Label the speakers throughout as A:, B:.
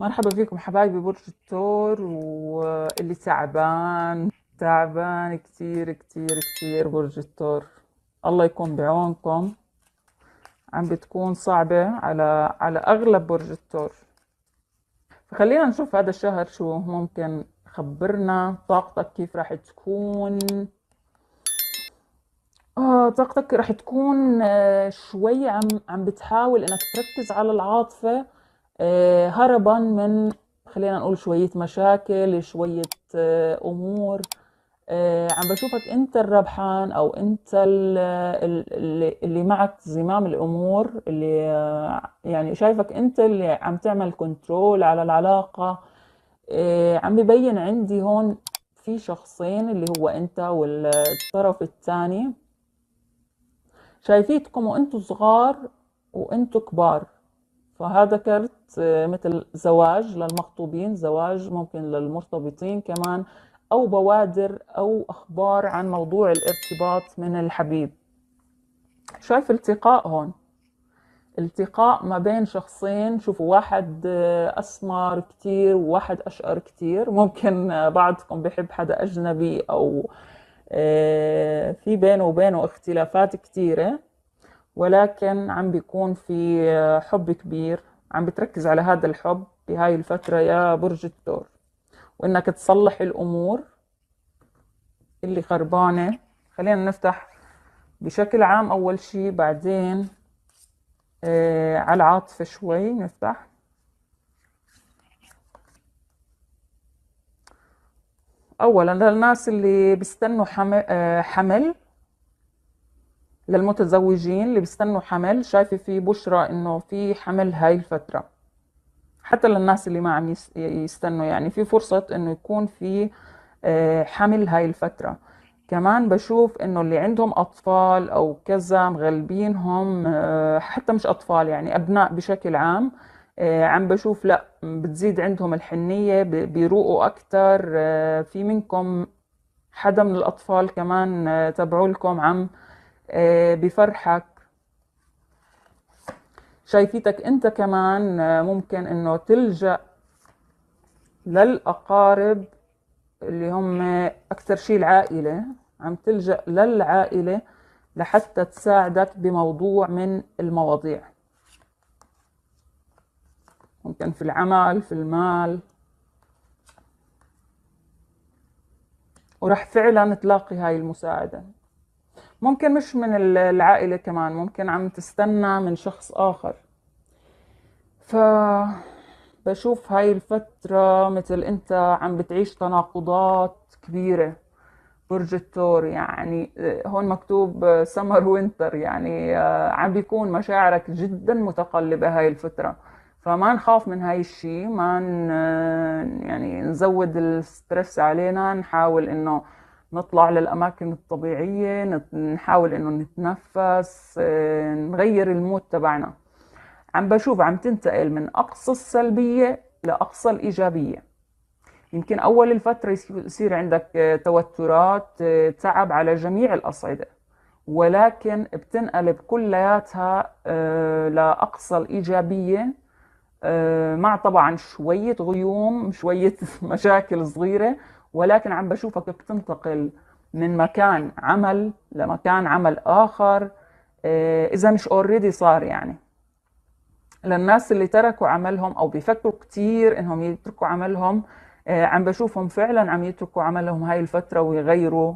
A: مرحبا فيكم حبايبي برج الثور واللي تعبان تعبان كتير كتير كتير برج الثور الله يكون بعونكم عم بتكون صعبة على على أغلب برج الثور فخلينا نشوف هذا الشهر شو ممكن خبرنا طاقتك كيف راح تكون آه طاقتك راح تكون آه، شوي عم عم بتحاول انك تركز على العاطفة آه، هربا من خلينا نقول شوية مشاكل شوية آه، أمور آه، عم بشوفك أنت الربحان أو أنت اللي معك زمام الأمور اللي يعني شايفك أنت اللي عم تعمل كنترول على العلاقة عم ببين عندي هون في شخصين اللي هو أنت والطرف الثاني شايفيتكم وأنتوا صغار وأنتوا كبار فهذا كرت آه، مثل زواج للمخطوبين زواج ممكن للمرتبطين كمان أو بوادر أو أخبار عن موضوع الارتباط من الحبيب شايف التقاء هون التقاء ما بين شخصين شوفوا واحد آه، أسمر كتير وواحد أشقر كتير ممكن آه، بعضكم بحب حدا أجنبي أو في بينه وبينه اختلافات كتيرة ولكن عم بيكون في حب كبير عم بتركز على هذا الحب بهاي الفترة يا برج الثور وإنك تصلح الأمور اللي خربانة خلينا نفتح بشكل عام أول شيء بعدين آه على العاطفة شوي نفتح اولا للناس اللي بيستنوا آه، حمل للمتزوجين اللي بيستنوا حمل شايفه في بشرى انه في حمل هاي الفتره حتى للناس اللي ما عم يستنوا يعني في فرصه انه يكون في آه، حمل هاي الفتره كمان بشوف انه اللي عندهم اطفال او كذا مغلبينهم آه، حتى مش اطفال يعني ابناء بشكل عام آه، عم بشوف لا بتزيد عندهم الحنيه بيروقوا اكثر في منكم حدا من الاطفال كمان تبعولكم عم آه، بفرحك شايفيتك انت كمان آه، ممكن انه تلجأ للأقارب اللي هم أكثر شيء العائلة عم تلجأ للعائلة لحتى تساعدك بموضوع من المواضيع ممكن في العمل في المال ورح فعلا تلاقي هاي المساعده ممكن مش من العائلة كمان ممكن عم تستنى من شخص آخر ف بشوف هاي الفترة مثل انت عم بتعيش تناقضات كبيرة برج الثور يعني هون مكتوب سمر وينتر يعني آه، عم بيكون مشاعرك جدا متقلبة هاي الفترة فما نخاف من هاي الشيء ما يعني نزود الستريس علينا نحاول انه نطلع للأماكن الطبيعية نحاول إنه نتنفس آه، نغير المود تبعنا عم بشوف عم تنتقل من أقصى السلبية لأقصى الإيجابية يمكن أول الفترة يصير عندك آه، توترات آه، تعب على جميع الأصعدة ولكن بتنقلب كلياتها لأقصى الإيجابية مع طبعا شوية غيوم شوية مشاكل صغيرة ولكن عم بشوفك بتنتقل من مكان عمل لمكان عمل آخر آه، إذا مش اوريدي صار يعني للناس اللي تركوا عملهم أو بيفكروا كتير إنهم يتركوا عملهم آه، عم بشوفهم فعلا عم يتركوا عملهم هاي الفترة ويغيروا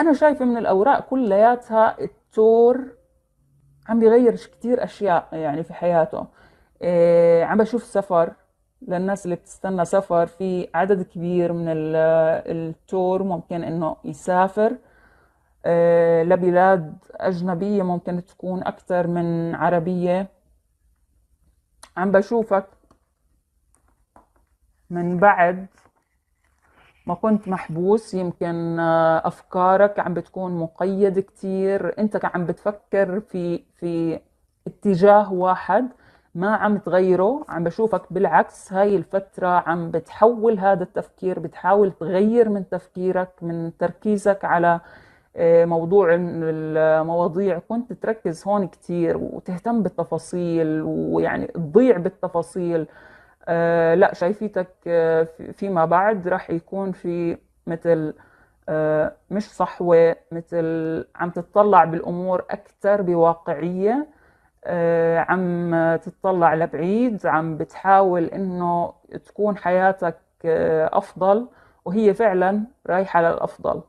A: أنا شايفة من الأوراق كلياتها التور عم بيغير كتير أشياء يعني في حياته آه، عم بشوف سفر للناس اللي بتستنى سفر في عدد كبير من التور ممكن انه يسافر آه، لبلاد أجنبية ممكن تكون أكثر من عربية عم بشوفك من بعد ما كنت محبوس يمكن آه، أفكارك عم بتكون مقيد كتير أنت عم بتفكر في في اتجاه واحد ما عم تغيره عم بشوفك بالعكس هاي الفترة عم بتحول هذا التفكير بتحاول تغير من تفكيرك من تركيزك على آه، موضوع المواضيع كنت تركز هون كتير وتهتم بالتفاصيل ويعني تضيع بالتفاصيل آه، لا شايفيتك آه، فيما بعد راح يكون في مثل مش صحوة مثل عم تتطلع بالأمور أكثر بواقعية آه، عم تتطلع لبعيد عم بتحاول انه تكون حياتك آه، افضل وهي فعلا رايحه للافضل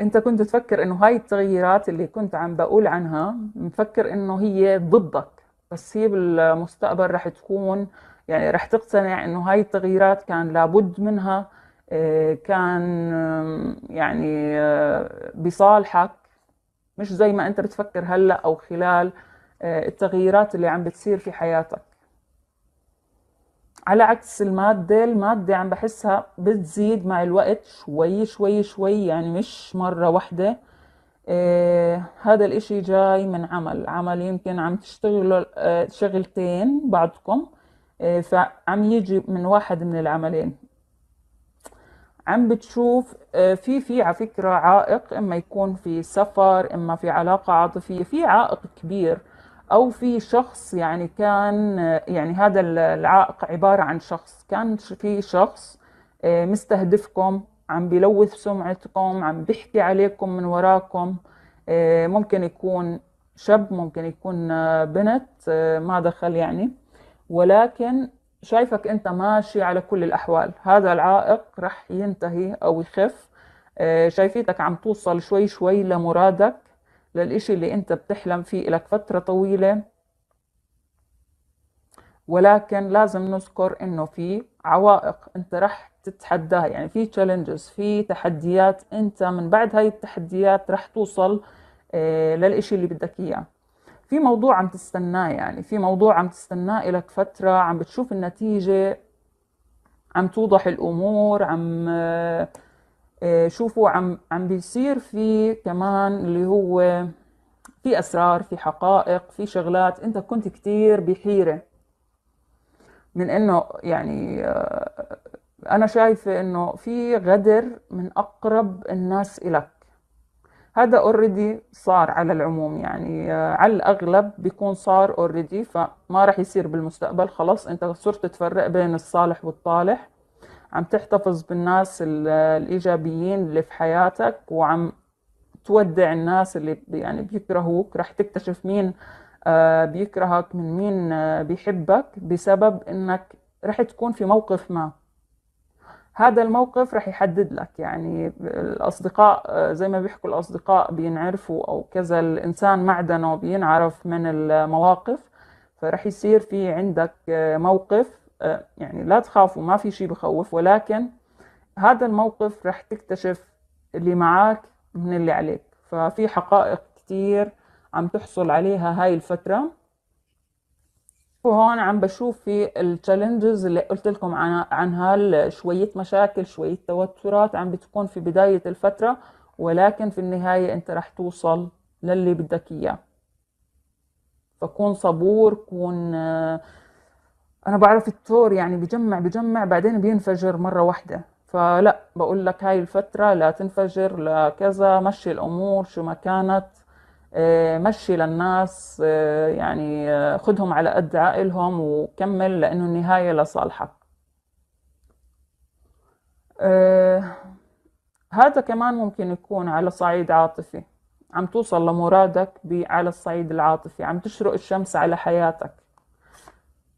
A: انت كنت تفكر انه هاي التغييرات اللي كنت عم بقول عنها مفكر انه هي ضدك بس هي بالمستقبل رح تكون يعني رح تقتنع انه هاي التغييرات كان لابد منها آه، كان يعني بصالحك مش زي ما انت بتفكر هلا او خلال آه، التغييرات اللي عم بتصير في حياتك على عكس المادة المادة عم بحسها بتزيد مع الوقت شوي شوي شوي يعني مش مرة واحدة آه هذا الاشي جاي من عمل عمل يمكن عم تشتغلوا آه شغلتين بعضكم آه فعم يجي من واحد من العملين عم بتشوف آه، في في على فكرة عائق إما يكون في سفر إما في علاقة عاطفية في عائق كبير أو في شخص يعني كان آه، يعني هذا العائق عبارة عن شخص كان في شخص آه، مستهدفكم عم بلوث سمعتكم عم بيحكي عليكم من وراكم ممكن يكون شاب ممكن يكون بنت ما دخل يعني ولكن شايفك انت ماشي على كل الاحوال هذا العائق رح ينتهي او يخف آه، شايفيتك عم توصل شوي شوي لمرادك للإشي اللي انت بتحلم فيه لك فترة طويلة ولكن لازم نذكر انه في عوائق انت رح تتحداها يعني في تشالنجز في تحديات انت من بعد هاي التحديات رح توصل آه، للإشي اللي بدك اياه في موضوع عم تستناه يعني في موضوع عم تستناه لك فترة عم بتشوف النتيجة عم توضح الأمور عم آه، شوفوا عم عم بيصير في كمان اللي هو في أسرار في حقائق في شغلات أنت كنت كتير بحيرة من إنه يعني آه، أنا شايفة إنه في غدر من أقرب الناس إلك هذا اوريدي صار على العموم يعني آه، على الاغلب بيكون صار اوريدي فما راح يصير بالمستقبل خلاص انت صرت تفرق بين الصالح والطالح عم تحتفظ بالناس آه، الايجابيين اللي في حياتك وعم تودع الناس اللي يعني بيكرهوك راح تكتشف مين آه، بيكرهك من مين بيحبك بسبب انك راح تكون في موقف ما هذا الموقف رح يحدد لك يعني الأصدقاء زي ما بيحكوا الأصدقاء بينعرفوا أو كذا الإنسان معدنه بينعرف من المواقف فرح يصير في عندك موقف آه، يعني لا تخافوا ما في شيء بخوف ولكن هذا الموقف رح تكتشف اللي معك من اللي عليك ففي حقائق كتير عم تحصل عليها هاي الفترة وهون عم بشوف في التشالنجز اللي قلت لكم عنها شوية مشاكل شوية توترات عم بتكون في بداية الفترة ولكن في النهاية انت رح توصل للي بدك اياه فكون صبور كون آه، انا بعرف الثور يعني بجمع بجمع بعدين بينفجر مرة واحدة فلا بقول لك هاي الفترة لا تنفجر لا كذا مشي الامور شو ما كانت آه، مشي للناس آه، يعني آه، خدهم على قد عائلهم وكمل لأنه النهاية لصالحك هذا كمان ممكن يكون على صعيد عاطفي عم توصل لمرادك على الصعيد العاطفي عم تشرق الشمس على حياتك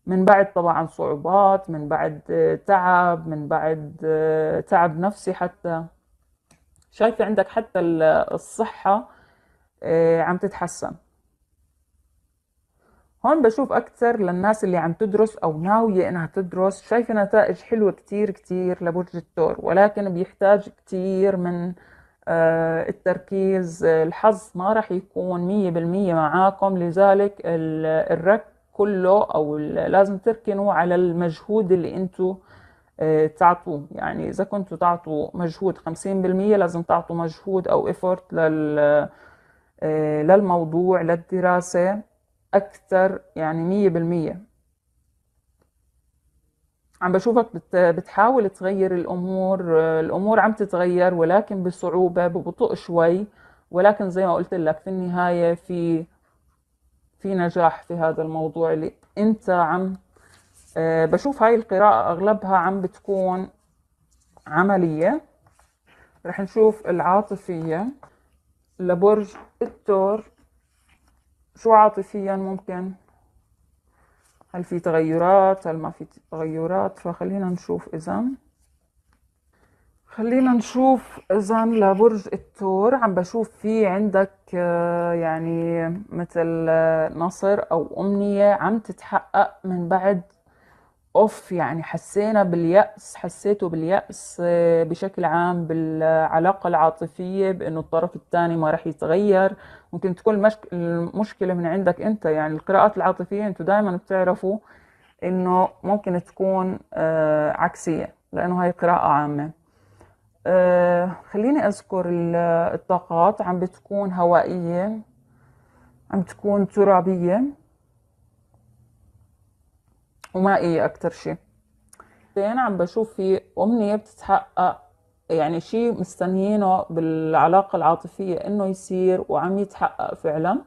A: من بعد طبعا صعوبات من بعد تعب من بعد تعب نفسي حتى شايفة عندك حتى الصحة آه، عم تتحسن هون بشوف أكثر للناس اللي عم تدرس أو ناوية إنها تدرس شايفة نتائج حلوة كثير كثير لبرج الثور ولكن بيحتاج كثير من آه، التركيز الحظ ما راح يكون 100% معاكم لذلك الرك كله أو لازم تركنوا على المجهود اللي انتم آه، تعطوه يعني إذا كنتوا تعطوا مجهود 50% لازم تعطوا مجهود أو ايفورت لل آه، للموضوع للدراسة أكثر يعني مية بالمية عم بشوفك بتحاول تغير الأمور آه، الأمور عم تتغير ولكن بصعوبة ببطء شوي ولكن زي ما قلت لك في النهاية في في نجاح في هذا الموضوع اللي أنت عم آه، بشوف هاي القراءة أغلبها عم بتكون عملية رح نشوف العاطفية لبرج الثور شو عاطفيا ممكن هل في تغيرات هل ما في تغيرات فخلينا نشوف اذا خلينا نشوف اذا لبرج الثور عم بشوف في عندك آه، يعني مثل آه، نصر او امنيه عم تتحقق من بعد اوف يعني حسينا باليأس حسيته باليأس آه، بشكل عام بالعلاقة العاطفية بانه الطرف الثاني ما راح يتغير ممكن تكون المشكلة من عندك انت يعني القراءات العاطفية انتوا دائما بتعرفوا انه ممكن تكون آه، عكسية لانه هاي قراءة عامة آه، خليني اذكر الطاقات عم بتكون هوائية عم تكون ترابية ومائية أكتر شيء أنا عم بشوف في أمنية بتتحقق يعني شيء مستنيينه بالعلاقة العاطفية إنه يصير وعم يتحقق فعلا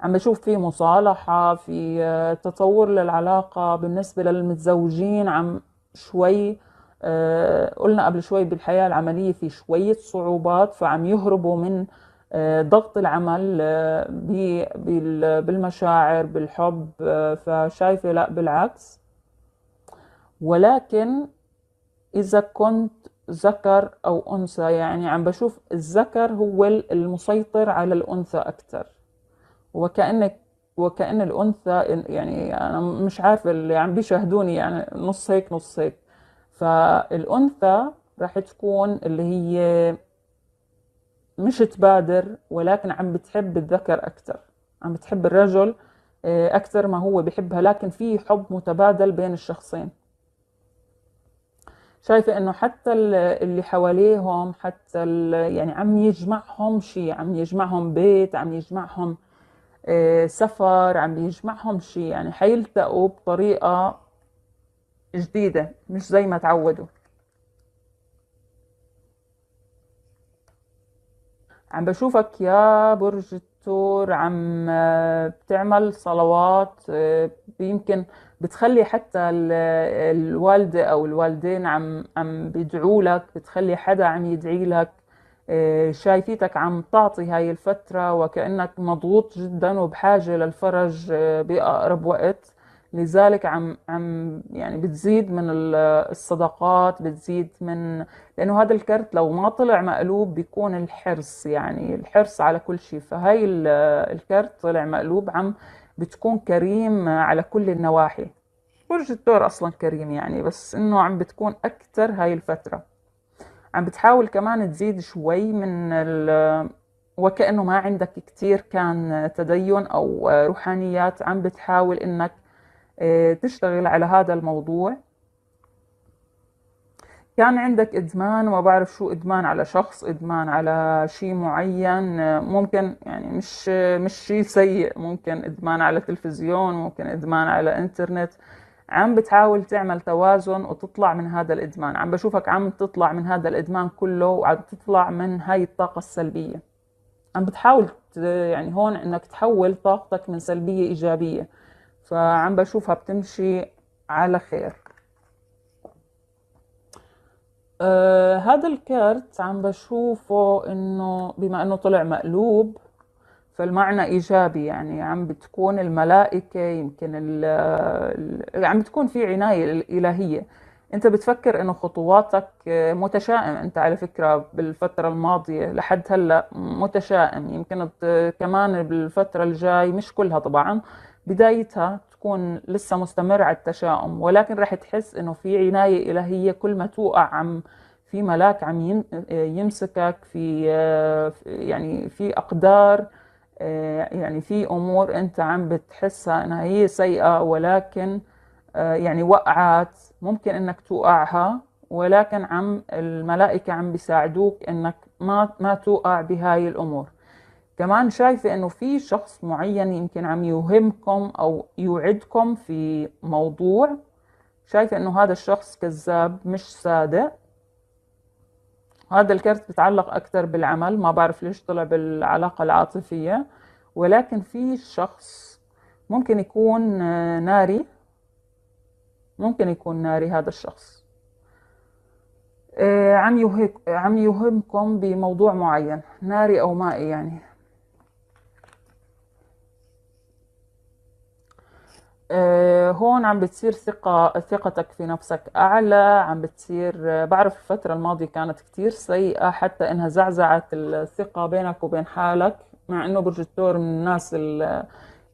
A: عم بشوف في مصالحة في تطور للعلاقة بالنسبة للمتزوجين عم شوي آه، قلنا قبل شوي بالحياة العملية في شوية صعوبات فعم يهربوا من آه، ضغط العمل آه، بالمشاعر بالحب آه، فشايفة لا بالعكس ولكن إذا كنت ذكر أو أنثى يعني عم بشوف الذكر هو المسيطر على الأنثى أكثر وكأنك وكأن الأنثى يعني أنا مش عارفة اللي عم بيشاهدوني يعني نص هيك نص هيك فالأنثى رح تكون اللي هي مش تبادر ولكن عم بتحب الذكر أكثر عم بتحب الرجل آه، أكثر ما هو بحبها لكن في حب متبادل بين الشخصين شايفة إنه حتى اللي حواليهم حتى يعني عم يجمعهم شيء عم يجمعهم بيت عم يجمعهم آه، سفر عم يجمعهم شيء يعني حيلتقوا بطريقة جديدة مش زي ما تعودوا عم بشوفك يا برج الثور عم آه، بتعمل صلوات آه، يمكن بتخلي حتى الوالدة أو الوالدين عم عم بيدعوا لك بتخلي حدا عم يدعي لك آه، شايفيتك عم تعطي هاي الفترة وكأنك مضغوط جدا وبحاجة للفرج بأقرب وقت لذلك عم عم يعني بتزيد من الصداقات بتزيد من لانه هذا الكرت لو ما طلع مقلوب بيكون الحرص يعني الحرص على كل شيء فهي الكرت طلع مقلوب عم بتكون كريم على كل النواحي برج الثور اصلا كريم يعني بس انه عم بتكون اكثر هاي الفتره عم بتحاول كمان تزيد شوي من وكأنه ما عندك كتير كان تدين أو روحانيات عم بتحاول إنك إيه، تشتغل على هذا الموضوع كان عندك ادمان وما بعرف شو ادمان على شخص ادمان على شيء معين ممكن يعني مش مش شيء سيء ممكن ادمان على تلفزيون ممكن ادمان على انترنت عم بتحاول تعمل توازن وتطلع من هذا الادمان عم بشوفك عم تطلع من هذا الادمان كله وعم تطلع من هاي الطاقه السلبيه عم بتحاول يعني هون انك تحول طاقتك من سلبيه ايجابيه فعم بشوفها بتمشي على خير آه هذا الكارت عم بشوفه انه بما انه طلع مقلوب فالمعنى ايجابي يعني عم بتكون الملائكه يمكن ال الـ عم بتكون في عنايه الالهيه انت بتفكر انه خطواتك متشائم انت على فكره بالفتره الماضيه لحد هلا متشائم يمكن كمان بالفتره الجاي مش كلها طبعا بدايتها تكون لسه مستمر على التشاؤم ولكن رح تحس انه في عناية إلهية كل ما توقع عم في ملاك عم يمسكك في يعني في أقدار يعني في أمور أنت عم بتحسها أنها هي سيئة ولكن يعني وقعات ممكن أنك توقعها ولكن عم الملائكة عم بيساعدوك أنك ما ما توقع بهاي الأمور كمان شايفة انه في شخص معين يمكن عم يوهمكم او يوعدكم في موضوع شايفة انه هذا الشخص كذاب مش صادق هذا الكرت بتعلق اكثر بالعمل ما بعرف ليش طلع بالعلاقة العاطفية ولكن في شخص ممكن يكون آه، ناري ممكن يكون ناري هذا الشخص آه، عم يوهمكم بموضوع معين ناري او مائي يعني آه، هون عم بتصير ثقة ثقتك في نفسك أعلى عم بتصير آه، بعرف الفترة الماضية كانت كتير سيئة حتى إنها زعزعت الثقة بينك وبين حالك مع إنه برج الثور من الناس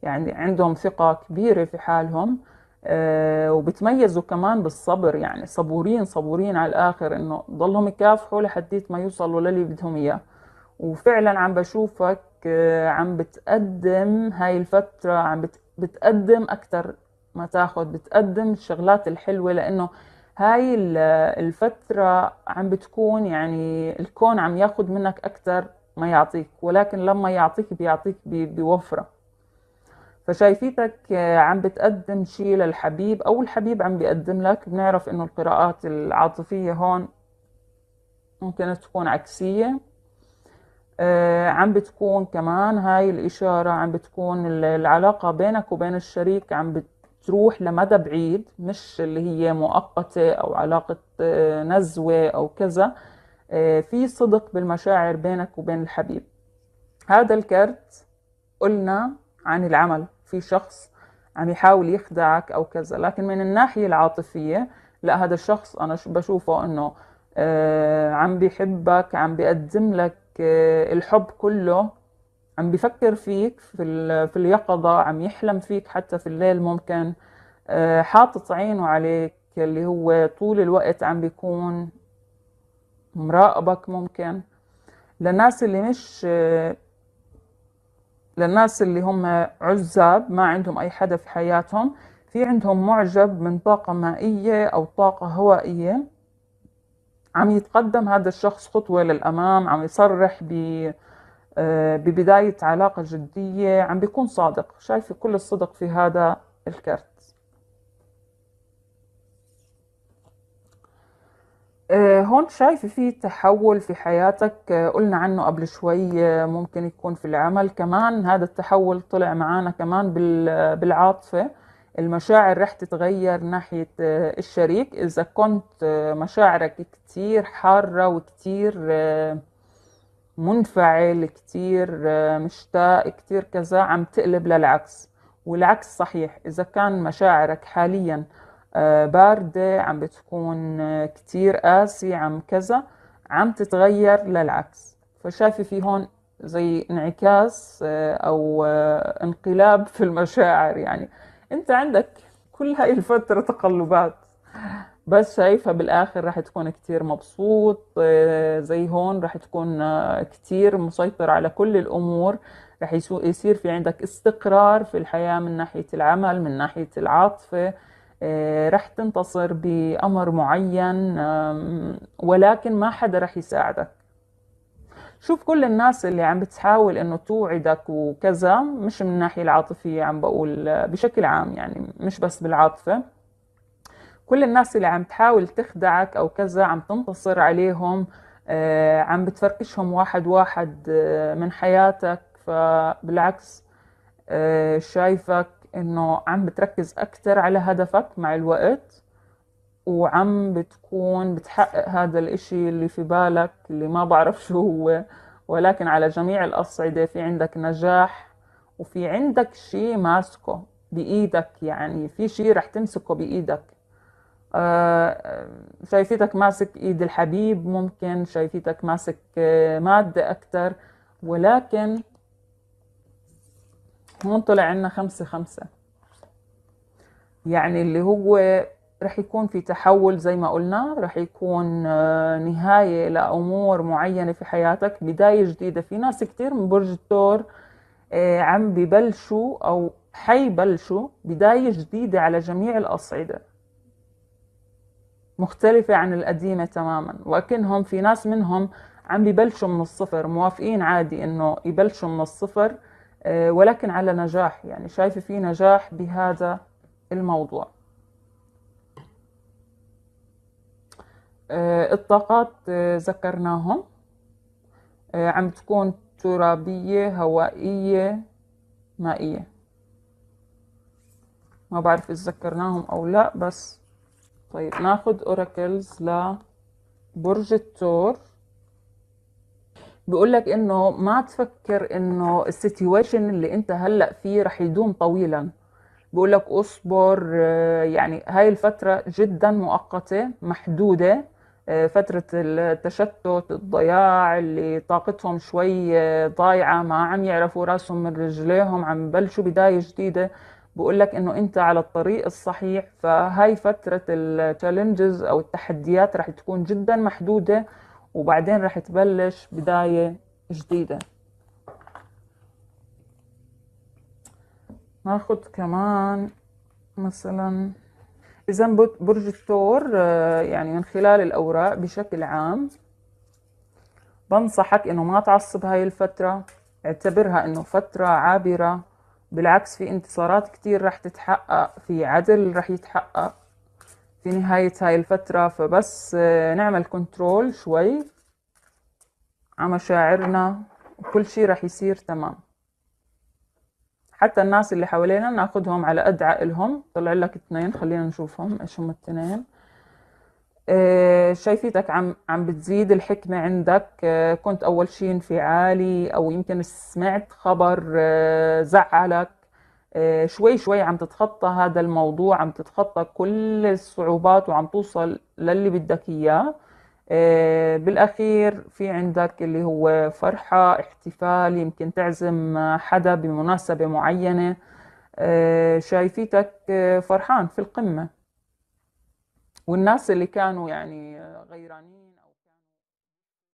A: يعني عندهم ثقة كبيرة في حالهم آه، وبتميزوا كمان بالصبر يعني صبورين صبورين على الآخر إنه ضلهم يكافحوا لحديت ما يوصلوا للي بدهم إياه وفعلا عم بشوفك عم بتقدم هاي الفترة عم بت بتقدم اكتر ما تاخد بتقدم الشغلات الحلوه لانه هاي الفترة عم بتكون يعني الكون عم ياخد منك أكثر ما يعطيك ولكن لما يعطيك بيعطيك بوفرة فشايفيتك عم بتقدم شيء للحبيب أو الحبيب عم بيقدم لك بنعرف إنه القراءات العاطفية هون ممكن تكون عكسية آه، عم بتكون كمان هاي الإشارة عم بتكون العلاقة بينك وبين الشريك عم بتروح لمدى بعيد مش اللي هي مؤقتة أو علاقة آه، نزوة أو كذا آه، في صدق بالمشاعر بينك وبين الحبيب هذا الكرت قلنا عن العمل في شخص عم يحاول يخدعك أو كذا لكن من الناحية العاطفية لا هذا الشخص أنا بشوفه أنه عم بيحبك عم بيقدم لك آه، الحب كله عم بفكر فيك في, في اليقظة عم يحلم فيك حتى في الليل ممكن آه، حاطط عينه عليك اللي هو طول الوقت عم بيكون مراقبك ممكن للناس اللي مش آه، للناس اللي هم عزاب ما عندهم أي حدا في حياتهم في عندهم معجب من طاقة مائية أو طاقة هوائية عم يتقدم هذا الشخص خطوة للأمام عم يصرح ب آه، ببداية علاقة جدية عم بيكون صادق شايفة كل الصدق في هذا الكرت آه، هون شايفة في تحول في حياتك آه، قلنا عنه قبل شوي ممكن يكون في العمل كمان هذا التحول طلع معانا كمان بالعاطفة المشاعر رح تتغير ناحية آه، الشريك إذا كنت آه، مشاعرك كتير حارة وكتير آه، منفعل كتير مشتاق كتير كذا عم تقلب للعكس والعكس صحيح إذا كان مشاعرك حاليا باردة عم بتكون كتير قاسي عم كذا عم تتغير للعكس فشايفة في هون زي انعكاس أو انقلاب في المشاعر يعني انت عندك كل هاي الفترة تقلبات بس شايفها بالاخر راح تكون كتير مبسوط آه، زي هون راح تكون آه، كتير مسيطر على كل الامور راح يصير في عندك استقرار في الحياة من ناحية العمل من ناحية العاطفة آه، راح تنتصر بأمر معين ولكن ما حدا راح يساعدك شوف كل الناس اللي عم بتحاول انه توعدك وكذا مش من الناحيه العاطفيه عم بقول آه، بشكل عام يعني مش بس بالعاطفه كل الناس اللي عم تحاول تخدعك او كذا عم تنتصر عليهم آه، عم بتفركشهم واحد واحد آه، من حياتك فبالعكس شايفك انه عم بتركز اكثر على هدفك مع الوقت وعم بتكون بتحقق هذا الإشي اللي في بالك اللي ما بعرف شو هو ولكن على جميع الأصعدة في عندك نجاح وفي عندك شيء ماسكه بإيدك يعني في شيء رح تمسكه بإيدك آه، شايفتك ماسك إيد الحبيب ممكن شايفتك ماسك آه، مادة أكتر ولكن هون طلع عنا خمسة خمسة يعني اللي هو رح يكون في تحول زي ما قلنا رح يكون آه، نهاية لأمور معينة في حياتك بداية جديدة في ناس كتير من برج الثور آه، عم ببلشوا أو حيبلشوا بداية جديدة على جميع الأصعدة مختلفة عن القديمة تماما وكنهم في ناس منهم عم ببلشوا من الصفر موافقين عادي إنه يبلشوا من الصفر آه، ولكن على نجاح يعني شايفة في نجاح بهذا الموضوع آه، الطاقات آه، ذكرناهم آه، عم تكون ترابية هوائية مائية ما بعرف إذا ذكرناهم أو لا بس طيب ناخد أوراكلز لبرج الثور بيقول لك انه ما تفكر انه السيتويشن اللي انت هلا فيه رح يدوم طويلا بيقول لك اصبر يعني هاي الفترة جدا مؤقتة محدودة فترة التشتت الضياع اللي طاقتهم شوي ضايعة ما عم يعرفوا راسهم من رجليهم عم بلشوا بداية جديدة بقول لك انه انت على الطريق الصحيح فهاي فترة التشالنجز او التحديات رح تكون جدا محدودة وبعدين رح تبلش بداية جديدة ناخد كمان مثلا التزام برج الثور آه، يعني من خلال الأوراق بشكل عام بنصحك إنه ما تعصب هاي الفترة اعتبرها إنه فترة عابرة بالعكس في انتصارات كتير رح تتحقق في عدل رح يتحقق في نهاية هاي الفترة فبس آه، نعمل كنترول شوي على مشاعرنا وكل شي رح يصير تمام حتى الناس اللي حوالينا ناخدهم على قد عقلهم طلع لك اثنين خلينا نشوفهم ايش هم الاثنين اه شايفيتك عم عم بتزيد الحكمة عندك اه كنت أول شيء انفعالي أو يمكن سمعت خبر اه زعلك إيه، شوي شوي عم تتخطى هذا الموضوع عم تتخطى كل الصعوبات وعم توصل للي بدك إياه آه، بالأخير في عندك اللي هو فرحة احتفال يمكن تعزم حدا بمناسبة معينة آه، شايفيتك آه، فرحان في القمة والناس اللي كانوا يعني غيرانين